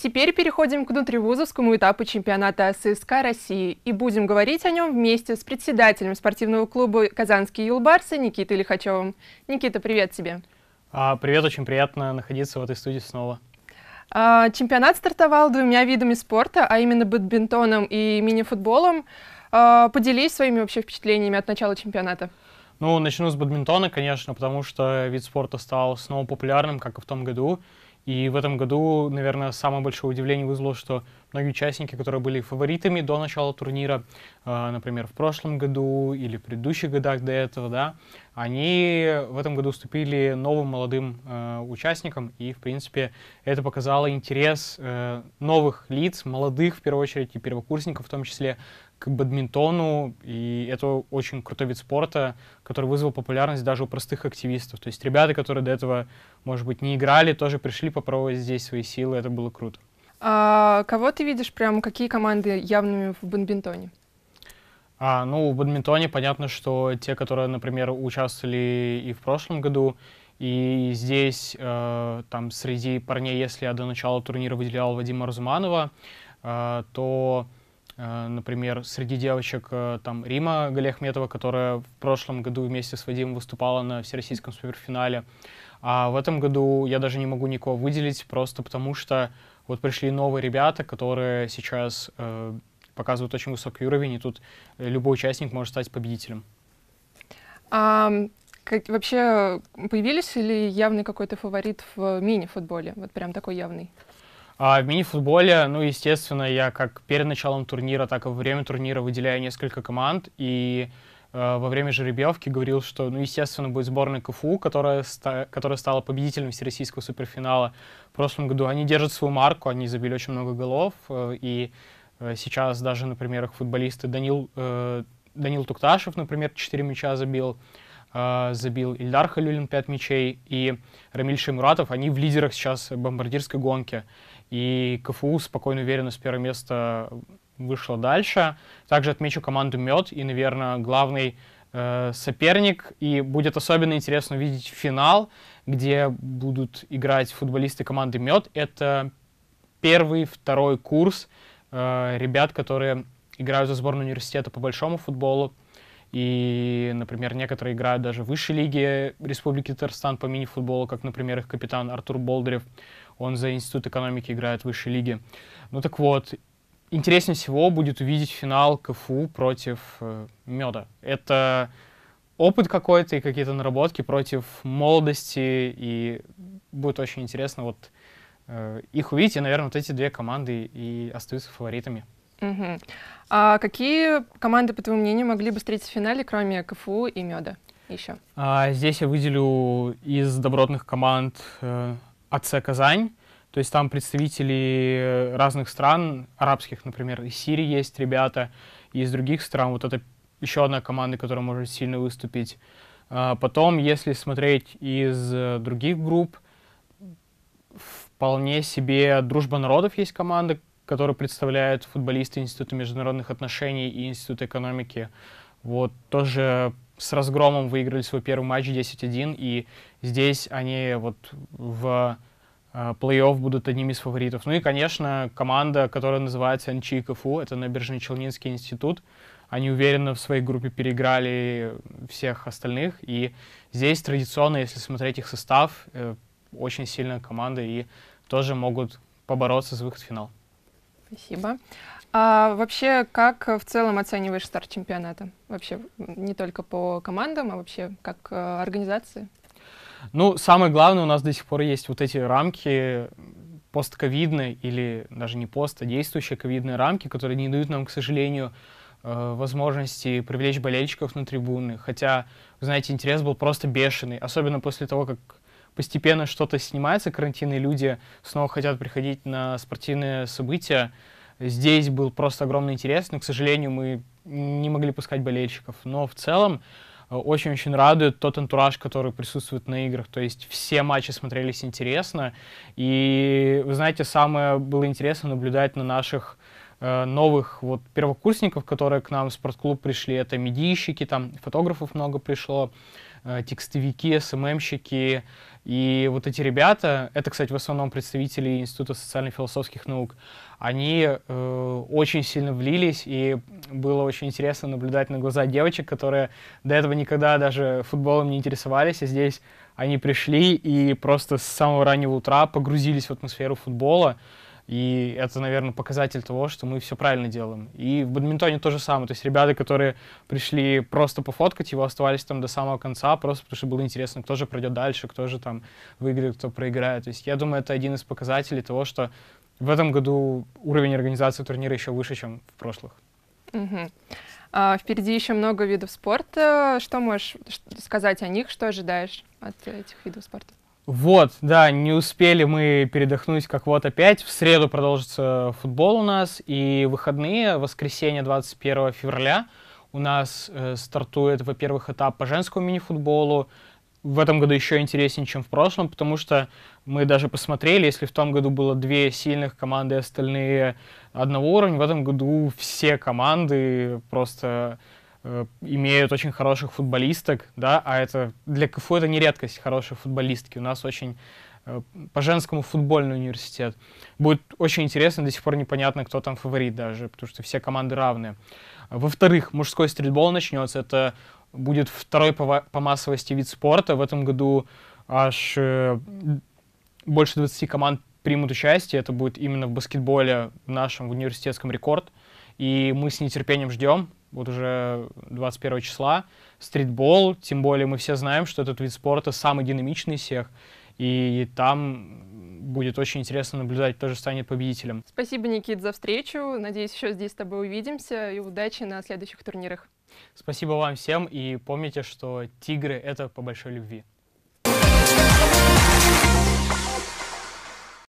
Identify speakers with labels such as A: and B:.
A: Теперь переходим к внутривузовскому этапу чемпионата ССК России и будем говорить о нем вместе с председателем спортивного клуба Казанский юлбарсы» Никитой Лихачевым. Никита, привет тебе.
B: А, привет, очень приятно находиться в этой студии снова.
A: А, чемпионат стартовал двумя видами спорта, а именно бадминтоном и мини-футболом. А, поделись своими вообще впечатлениями от начала чемпионата.
B: Ну, начну с бадминтона, конечно, потому что вид спорта стал снова популярным, как и в том году. И в этом году, наверное, самое большое удивление вызвало, что многие участники, которые были фаворитами до начала турнира, э, например, в прошлом году или в предыдущих годах до этого, да, они в этом году уступили новым молодым э, участникам, и, в принципе, это показало интерес э, новых лиц, молодых, в первую очередь, и первокурсников в том числе, к бадминтону, и это очень крутой вид спорта, который вызвал популярность даже у простых активистов. То есть ребята, которые до этого, может быть, не играли, тоже пришли попробовать здесь свои силы, это было круто.
A: А кого ты видишь прям, какие команды явными в бадминтоне?
B: А, ну, в бадминтоне понятно, что те, которые, например, участвовали и в прошлом году, и здесь э, там среди парней, если я до начала турнира выделял Вадима Разуманова, э, то Э, например, среди девочек э, там Рима Галехметова, которая в прошлом году вместе с Вадимом выступала на всероссийском суперфинале. А в этом году я даже не могу никого выделить, просто потому что вот пришли новые ребята, которые сейчас э, показывают очень высокий уровень, и тут любой участник может стать победителем.
A: А, как, вообще появились ли явный какой-то фаворит в мини-футболе? Вот прям такой явный.
B: А в мини-футболе, ну, естественно, я как перед началом турнира, так и во время турнира выделяю несколько команд, и э, во время жеребьевки говорил, что, ну, естественно, будет сборная КФУ, которая, ста которая стала победителем всероссийского суперфинала в прошлом году. Они держат свою марку, они забили очень много голов, э, и э, сейчас даже, например, их футболисты Данил, Данил Тукташев, например, 4 мяча забил, забил Ильдар Халюлин 5 мячей и Рамиль Шимуратов. они в лидерах сейчас бомбардирской гонки. И КФУ спокойно, уверенно с первого места вышло дальше. Также отмечу команду Мед и, наверное, главный э, соперник. И будет особенно интересно увидеть финал, где будут играть футболисты команды Мед. Это первый, второй курс э, ребят, которые играют за сборную университета по большому футболу. И, например, некоторые играют даже в высшей лиге Республики Татарстан по мини-футболу, как, например, их капитан Артур Болдырев он за Институт экономики играет в высшей лиге. Ну так вот, интереснее всего будет увидеть финал КФУ против э, Меда. Это опыт какой-то и какие-то наработки против молодости, и будет очень интересно вот э, их увидеть, и, наверное, вот эти две команды и остаются фаворитами.
A: Угу. А какие команды, по твоему мнению, могли бы встретиться в финале, кроме КФУ и Меда? Еще.
B: А, здесь я выделю из добротных команд э, АЦ «Казань». То есть там представители э, разных стран, арабских, например, из Сирии есть ребята, и из других стран. Вот это еще одна команда, которая может сильно выступить. А потом, если смотреть из э, других групп, вполне себе «Дружба народов» есть команда, которую представляют футболисты Института международных отношений и Института экономики вот тоже с разгромом выиграли свой первый матч 10-1, и здесь они вот в э, плей-офф будут одними из фаворитов. Ну и, конечно, команда, которая называется НЧИ КФУ, это Набережно-Челнинский институт. Они уверенно в своей группе переиграли всех остальных, и здесь традиционно, если смотреть их состав, э, очень сильная команда, и тоже могут побороться за выход в финал.
A: Спасибо. А вообще, как в целом оцениваешь старт чемпионата? Вообще, не только по командам, а вообще как э, организации?
B: Ну, самое главное, у нас до сих пор есть вот эти рамки постковидные или даже не пост, а действующие ковидные рамки, которые не дают нам, к сожалению, э, возможности привлечь болельщиков на трибуны. Хотя, вы знаете, интерес был просто бешеный, особенно после того, как постепенно что-то снимается, карантин, и люди снова хотят приходить на спортивные события. Здесь был просто огромный интерес, но, к сожалению, мы не могли пускать болельщиков. Но в целом э, очень-очень радует тот антураж, который присутствует на играх. То есть все матчи смотрелись интересно. И, вы знаете, самое было интересно наблюдать на наших э, новых вот первокурсников, которые к нам в спортклуб пришли. Это медийщики, там фотографов много пришло. Э, текстовики, СММщики. Эм и вот эти ребята, это, кстати, в основном представители Института социально-философских наук, они э, очень сильно влились, и было очень интересно наблюдать на глаза девочек, которые до этого никогда даже футболом не интересовались, а здесь они пришли и просто с самого раннего утра погрузились в атмосферу футбола. И это, наверное, показатель того, что мы все правильно делаем. И в бадминтоне то же самое. То есть ребята, которые пришли просто пофоткать его, оставались там до самого конца, просто потому что было интересно, кто же пройдет дальше, кто же там выиграет, кто проиграет. То есть я думаю, это один из показателей того, что в этом году уровень организации турнира еще выше, чем в прошлых.
A: Угу. А, впереди еще много видов спорта. Что можешь сказать о них? Что ожидаешь от этих видов спорта?
B: Вот, да, не успели мы передохнуть, как вот опять. В среду продолжится футбол у нас, и выходные, воскресенье 21 февраля, у нас э, стартует, во-первых, этап по женскому мини-футболу. В этом году еще интереснее, чем в прошлом, потому что мы даже посмотрели, если в том году было две сильных команды, остальные одного уровня, в этом году все команды просто Э, имеют очень хороших футболисток, да, а это для КФУ это не редкость, хорошие футболистки. У нас очень э, по женскому футбольный университет. Будет очень интересно, до сих пор непонятно, кто там фаворит даже, потому что все команды равны. Во-вторых, мужской стритбол начнется. Это будет второй по, по массовости вид спорта. В этом году аж э, больше 20 команд примут участие. Это будет именно в баскетболе в нашем в университетском рекорд. И мы с нетерпением ждем вот уже 21 числа, стритбол, тем более мы все знаем, что этот вид спорта самый динамичный из всех, и там будет очень интересно наблюдать, кто же станет победителем.
A: Спасибо, Никит, за встречу. Надеюсь, еще здесь с тобой увидимся, и удачи на следующих турнирах.
B: Спасибо вам всем, и помните, что тигры — это по большой любви.